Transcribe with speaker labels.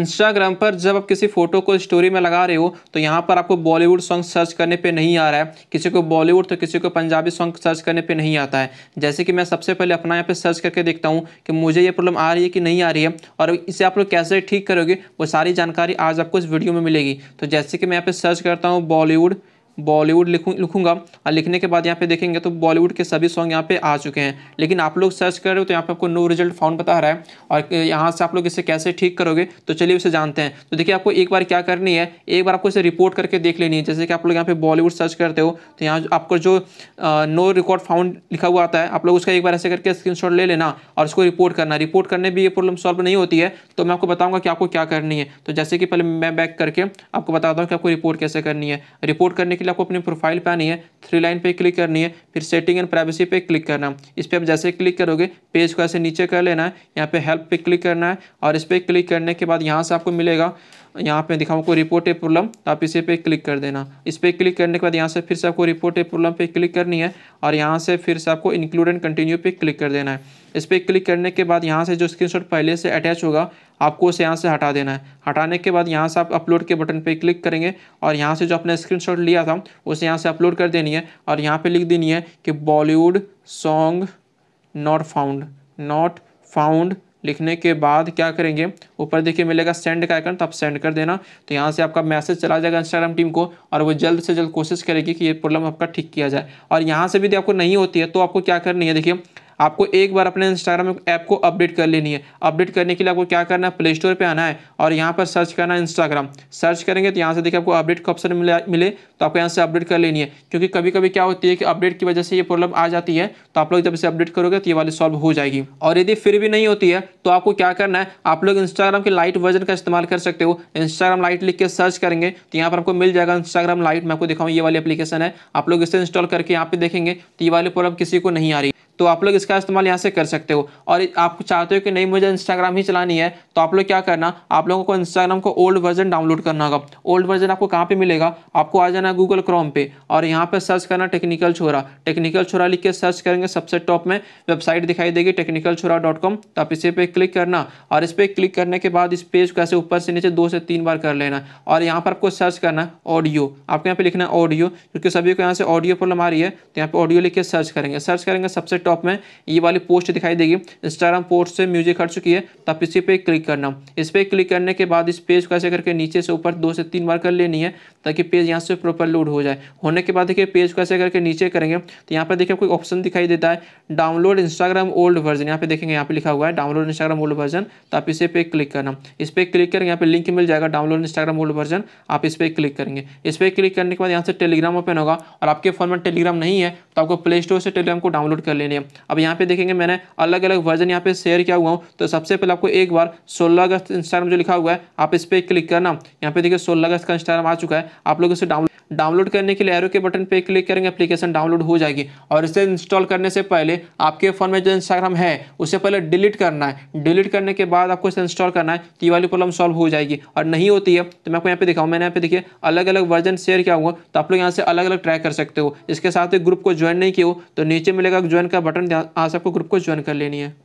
Speaker 1: Instagram पर जब आप किसी फोटो को स्टोरी में लगा रहे हो तो यहाँ पर आपको बॉलीवुड सॉन्ग सर्च करने पे नहीं आ रहा है किसी को बॉलीवुड तो किसी को पंजाबी सॉन्ग सर्च करने पे नहीं आता है जैसे कि मैं सबसे पहले अपना यहाँ पे सर्च करके देखता हूँ कि मुझे ये प्रॉब्लम आ रही है कि नहीं आ रही है और इसे आप लोग कैसे ठीक करोगे वो सारी जानकारी आज आपको इस वीडियो में मिलेगी तो जैसे कि मैं यहाँ पर सर्च करता हूँ बॉलीवुड बॉलीवुड लिखूँ लिखूँगा और लिखने के बाद यहाँ पे देखेंगे तो बॉलीवुड के सभी सॉन्ग यहाँ पे आ चुके हैं लेकिन आप लोग सर्च कर रहे हो तो यहाँ पे आपको नो रिजल्ट फाउंड बता रहा है और यहाँ से आप लोग इसे कैसे ठीक करोगे तो चलिए उसे जानते हैं तो देखिए आपको एक बार क्या करनी है एक बार आपको इसे रिपोर्ट करके देख लेनी है जैसे कि आप लोग यहाँ पे बॉलीवुड सर्च करते हो तो यहाँ आपको जो नो रिकॉर्ड फाउंड लिखा हुआ आता है आप लोग उसका एक बार ऐसे करके स्क्रीनशॉट ले लेना और उसको रिपोर्ट करना रिपोर्ट करने भी ये प्रॉब्लम सॉल्व नहीं होती है तो मैं आपको बताऊँगा कि आपको क्या करनी है तो जैसे कि पहले मैं बैक करके आपको बताता हूँ कि आपको रिपोर्ट कैसे करनी है रिपोर्ट करने के लिए आपको अपनी प्रोफाइल पे आनी है थ्री लाइन पे क्लिक करनी है फिर सेटिंग एंड प्राइवेसी पे क्लिक करना है इस पर आप जैसे क्लिक करोगे पेज को ऐसे नीचे कर लेना है यहाँ पे हेल्प पे क्लिक करना है और इस पर क्लिक करने के बाद यहाँ से आपको मिलेगा यहाँ पे दिखाऊँ को रिपोर्ट ए प्रॉब्लम तो आप इसे पे क्लिक कर देना इस पर क्लिक करने के बाद यहाँ से फिर से आपको रिपोर्ट ए प्रॉब्लम पे क्लिक करनी है और यहाँ से फिर से आपको इंक्लूड एंड कंटिन्यू पे क्लिक कर देना है इस पर क्लिक करने के बाद यहाँ से जो स्क्रीनशॉट पहले से अटैच होगा आपको उसे यहाँ से हटा देना है हटाने के बाद यहाँ से आप अपलोड के बटन पर क्लिक करेंगे और यहाँ से जो आपने स्क्रीनशॉट लिया था उसे यहाँ से अपलोड कर देनी है और यहाँ पर लिख देनी है कि Bollywood song not found not found लिखने के बाद क्या करेंगे ऊपर देखिए मिलेगा सेंड का आइकन तो आप सेंड कर देना तो यहाँ से आपका मैसेज चला जाएगा इंस्टाग्राम टीम को और वो जल्द से जल्द कोशिश करेगी कि ये प्रॉब्लम आपका ठीक किया जाए और यहाँ से भी यदि आपको नहीं होती है तो आपको क्या करनी है देखिए आपको एक बार अपने इंस्टाग्राम ऐप को अपडेट कर लेनी है अपडेट करने के लिए आपको क्या करना है प्ले स्टोर पर आना है और यहाँ पर सर्च करना है इंस्टाग्राम सर्च करेंगे तो यहाँ से देखिए आपको अपडेट का ऑप्शन मिले मिले तो आपको यहाँ से अपडेट कर लेनी है क्योंकि कभी कभी क्या होती है कि अपडेट की वजह से ये प्रॉब्लम आ जाती है तो आप लोग जब इसे अपडेट करोगे तो ये वाली सॉल्व हो जाएगी और यदि फिर भी नहीं होती है तो आपको क्या करना है आप लोग इंस्टाग्राम के लाइट वर्जन का इस्तेमाल कर सकते हो इंस्टाग्राम लाइट लिख के सर्च करेंगे तो यहाँ पर आपको मिल जाएगा इंस्टाग्राम लाइट मैं आपको दिखाऊँ ये वाली अपलीकेशन है आप लोग इसे इंस्टॉल करके यहाँ पे देखेंगे तो ये वाली प्रॉब्लम किसी को नहीं आ रही तो आप लोग इसका इस्तेमाल यहाँ से कर सकते हो और आप चाहते हो कि नहीं मुझे इंस्टाग्राम ही चलानी है तो आप लोग क्या करना आप लोगों को इंस्टाग्राम को ओल्ड वर्जन डाउनलोड करना होगा ओल्ड वर्जन आपको कहाँ पर मिलेगा आपको आ जाना गूगल क्रोम पे और यहाँ पर सर्च करना टेक्निकल छोरा टेक्निकल छोरा लिख के सर्च करेंगे सबसे टॉप में वेबसाइट दिखाई देगी टेक्निकल छोरा डॉट कॉम तो आप इसे पे क्लिक करना और इस पर क्लिक करने के बाद इस पेज को ऐसे ऊपर से नीचे दो से तीन बार कर लेना और यहाँ पर आपको सर्च करना ऑडियो आपको यहाँ पे लिखना ऑडियो क्योंकि सभी को यहाँ से ऑडियो प्रॉब्लम आ रही है तो यहाँ पर ऑडियो लिख के सर्च करेंगे सर्च करेंगे सबसे टॉप में ये वाली पोस्ट दिखाई देगी इंस्टाग्राम पोस्ट से म्यूजिक हट चुकी है तो आप इसी पर क्लिक करना इस पर क्लिक करने के बाद इस पेज को ऐसे करके नीचे से ऊपर दो से तीन बार कर लेनी है ताकि पेज यहाँ से प्रॉपर लोड हो जाए होने के बाद देखिए पेज को ऐसे करके नीचे करेंगे तो यहाँ पर देखिए कोई ऑप्शन दिखाई देता है डाउनलोड इंस्टाग्राम ओल्ड वर्जन यहाँ पे देखेंगे यहाँ पे लिखा हुआ है डाउनलोड इंस्टाग्राम ओल्ड वर्जन तो आप इसे पे क्लिक करना इस पर क्लिक करेंगे यहाँ पे लिंक मिल जाएगा डाउनलोड इंस्टाग्राम ओल्ड वर्जन आप इस पर क्लिक करेंगे इस पर क्लिक करने के बाद यहाँ से टेलीग्राम ओपन होगा और आपके फोन में टेलीग्राम नहीं है तो आपको प्ले स्टोर से टेलीग्राम को डाउनलोड कर लेने है अब यहाँ पे देखेंगे मैंने अलग अलग वर्जन यहाँ पे शेयर किया हुआ हूँ तो सबसे पहले आपको एक बार सोलह अगस्त इंस्टाग्राम जो लिखा हुआ है आप इस पर क्लिक करना यहाँ पे देखिए सोलह अगस्त का इंस्टाग्राम आ चुका है आप लोग इसे डाउनलोड डाउनलोड करने के लिए एरो के बटन पे क्लिक करेंगे एप्लीकेशन डाउनलोड हो जाएगी और इसे इंस्टॉल करने से पहले आपके फ़ोन में जो इंस्टाग्राम है उसे पहले डिलीट करना है डिलीट करने के बाद आपको इसे इंस्टॉल करना है तो ये वाली प्रॉब्लम सॉल्व हो जाएगी और नहीं होती है तो मैं आपको यहाँ पे दिखाऊँ मैंने यहाँ पे देखिए अलग अलग वर्जन शेयर किया हुआ तो आप लोग यहाँ से अलग अलग ट्राई कर सकते हो इसके साथ ही ग्रुप को ज्वाइन नहीं किया हो तो नीचे मिलेगा ज्वाइन का बटन यहाँ से आपको ग्रुप को ज्वाइन कर लेनी है